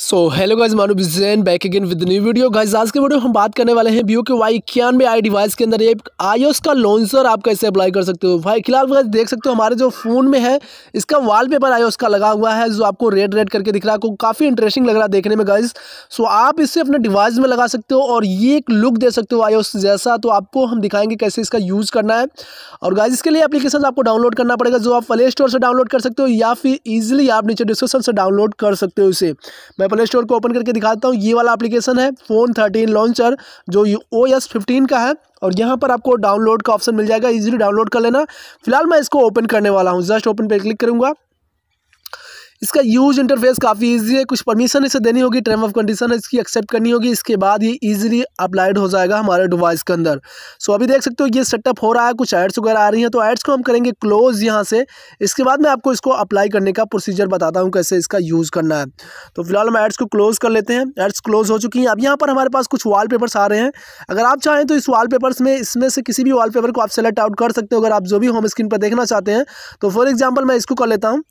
so hello guys मानो बिजन back again with new video guys आज के वीडियो हम बात करने वाले हैं वीओ के वाई इक्यानवे आई डिवाइस के अंदर एक आईओएस का लॉन्चर आप कैसे अप्लाई कर सकते हो भाई फिलहाल गाइज देख सकते हो हमारे जो फ़ोन में है इसका वॉलपेपर आईओएस का लगा हुआ है जो आपको रेड रेड करके दिख रहा है आपको काफ़ी इंटरेस्टिंग लग रहा है देखने में गाइज सो आप इसे अपने डिवाइस में लगा सकते हो और ये एक लुक दे सकते हो आई जैसा तो आपको हम दिखाएंगे कैसे इसका यूज़ करना है और गाइज इसके लिए अपलीकेशन आपको डाउनलोड करना पड़ेगा जो आप प्ले स्टोर से डाउनलोड कर सकते हो या फिर ईजिली आप नीचे डिस्क्रिप्शन से डाउनलोड कर सकते हो इसे मैं मैं प्ले स्टोर को ओपन करके दिखाता हूँ ये वाला एप्लीकेशन है फ़ोन थर्टीन लॉन्चर जो ओ एस फिफ्टीन का है और यहाँ पर आपको डाउनलोड का ऑप्शन मिल जाएगा इजीली डाउनलोड कर लेना फिलहाल मैं इसको ओपन करने वाला हूँ जस्ट ओपन पे क्लिक करूँगा इसका यूज इंटरफेस काफ़ी ईजी है कुछ परमिशन इसे देनी होगी टर्म ऑफ कंडीशन इसकी एक्सेप्ट करनी होगी इसके बाद ये इजीली अप्लाइड हो जाएगा हमारे डिवाइस के अंदर सो अभी देख सकते हो ये सेटअप हो रहा है कुछ एड्स वगैरह आ रही हैं तो एड्स को हम करेंगे क्लोज यहाँ से इसके बाद मैं आपको इसको अप्लाई करने का प्रोसीजर बताता हूँ कैसे इसका यूज़ करना है तो फिलहाल हम एड्स को क्लोज़ कर लेते हैं एड्स क्लोज़ हो चुकी हैं अब यहाँ पर हमारे पास कुछ वाल आ रहे हैं अगर आप चाहें तो इस वाल में इसमें से किसी भी वाल को आप सेलेक्ट आउट कर सकते हो अगर आप जो भी होम स्क्रीन पर देखना चाहते हैं तो फॉर एग्जाम्पल मैं इसको कर लेता हूँ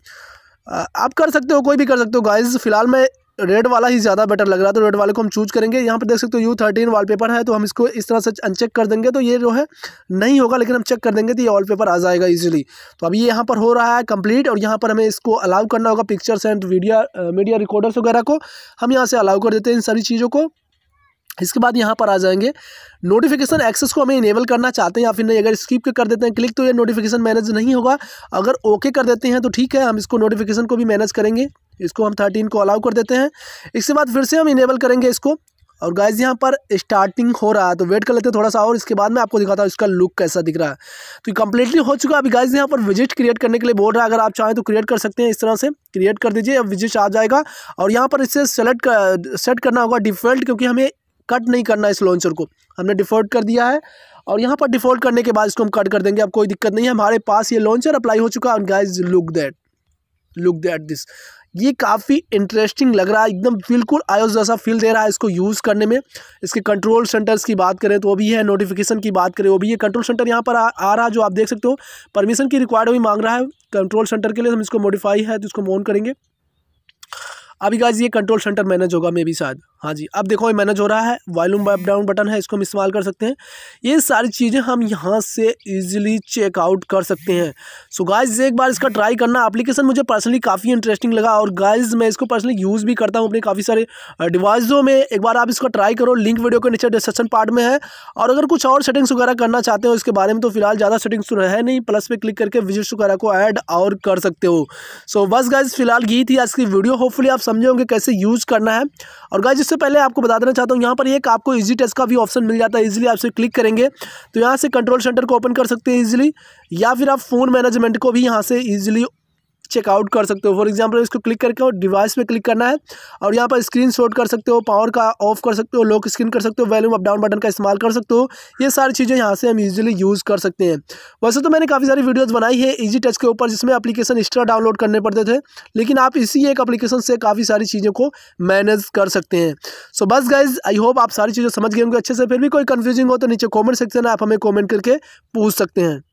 आप कर सकते हो कोई भी कर सकते हो गाइज फिलहाल मैं रेड वाला ही ज़्यादा बेटर लग रहा है तो रेड वाले को हम चूज करेंगे यहाँ पर देख सकते हो यू थर्टीन पेपर है तो हम इसको इस तरह से अनचेक कर देंगे तो ये जो है नहीं होगा लेकिन हम चेक कर देंगे तो ये वॉलपेपर आ जाएगा इजीली तो अभी ये यहाँ पर हो रहा है कंप्लीट और यहाँ पर हमें इसको अलाउ करना होगा pictures and video media recorders वगैरह को हम यहाँ से अलाउ कर देते हैं इन सारी चीज़ों को इसके बाद यहाँ पर आ जाएंगे नोटिफिकेशन एक्सेस को हमें इनेबल करना चाहते हैं या फिर नहीं अगर स्किप कर देते हैं क्लिक तो ये नोटिफिकेशन मैनेज नहीं होगा अगर ओके कर देते हैं तो ठीक है हम इसको नोटिफिकेशन को भी मैनेज करेंगे इसको हम थर्टीन को अलाउ कर देते हैं इसके बाद फिर से हम इनेबल करेंगे इसको और गाइज यहाँ पर स्टार्टिंग हो रहा है तो वेट कर लेते हैं थोड़ा सा और इसके बाद मैं आपको दिखाता हूँ इसका लुक कैसा दिख रहा है तो कम्प्लीटली हो चुका है अभी गाइज यहाँ पर विजिट क्रिएट करने के लिए बोल रहा है अगर आप चाहें तो क्रिएट कर सकते हैं इस तरह से क्रिएट कर दीजिए अब विजिट आ जाएगा और यहाँ पर इसे सेलेक्ट कर, सेट करना होगा डिफ़ॉल्ट क्योंकि हमें कट नहीं करना इस लॉन्चर को हमने डिफॉल्ट कर दिया है और यहाँ पर डिफॉल्ट करने के बाद इसको हम कट कर देंगे अब कोई दिक्कत नहीं है हमारे पास ये लॉन्चर अप्लाई हो चुका है guys look that look that this ये काफ़ी इंटरेस्टिंग लग रहा है एकदम बिल्कुल आयोस जैसा फील दे रहा है इसको यूज़ करने में इसके कंट्रोल सेंटर्स की बात करें तो वो भी है नोटिफिकेशन की बात करें वो भी है कंट्रोल सेंटर यहाँ पर आ, आ रहा है जो आप देख सकते हो परमिशन की रिक्वायर्ड भी मांग रहा है कंट्रोल सेंटर के लिए हम इसको मॉडिफाई है तो इसको मोन करेंगे अभी गाइज ये कंट्रोल सेंटर मैनेज होगा मे भी शायद हाँ जी अब देखो ये मैनेज हो रहा है वॉल्यूम अप डाउन बटन है इसको हम इस्तेमाल कर सकते हैं ये सारी चीज़ें हम यहाँ से इजीली चेकआउट कर सकते हैं सो so गाइज एक बार इसका ट्राई करना एप्लीकेशन मुझे पर्सनली काफ़ी इंटरेस्टिंग लगा और गाइज मैं इसको पर्सनली यूज़ भी करता हूँ अपने काफ़ी सारे डिवाइसों में एक बार आप इसका ट्राई करो लिंक वीडियो के नीचे डिस्क्रिप्शन पार्ट में है और अगर कुछ और सेटिंग्स वगैरह करना चाहते हो इसके बारे में तो फिलहाल ज़्यादा सेटिंग्स तो है नहीं प्लस पे क्लिक करके विजिट्स वगैरह को ऐड और कर सकते हो सो बस गाइज फिलहाल यही थी आज की वीडियो होपफुली आप समझे होंगे कैसे यूज़ करना है और गाइज इससे पहले आपको बता देना चाहता हूँ यहाँ पर एक आपको इजी टेस्ट का भी ऑप्शन मिल जाता है इजीली आपसे क्लिक करेंगे तो यहाँ से कंट्रोल सेंटर को ओपन कर सकते हैं इजीली या फिर आप फ़ोन मैनेजमेंट को भी यहाँ से इजीली चेकआउट कर सकते हो फॉर एग्जाम्पल इसको क्लिक करके और डिवाइस पे क्लिक करना है और यहाँ पर स्क्रीन शॉट कर सकते हो पावर का ऑफ कर सकते हो लॉक स्क्रीन कर सकते हो वैल्यूम अप डाउन बटन का इस्तेमाल कर सकते हो ये सारी चीज़ें यहाँ से हम ईजिली यूज़ कर सकते हैं वैसे तो मैंने काफ़ी सारी वीडियोज़ बनाई है ईजी टच के ऊपर जिसमें अपलीकेशन एक्स्ट्रा डाउनलोड करने पड़ते थे लेकिन आप इसी एक अपलीकेशन से काफ़ी सारी चीज़ों को मैनेज कर सकते हैं सो बस गाइज आई होप आप सारी चीज़ें समझ गए होंगे अच्छे से फिर भी कोई कन्फ्यूजिंग हो तो नीचे कॉमेंट सेक्शन आप हमें कॉमेंट करके पूछ सकते हैं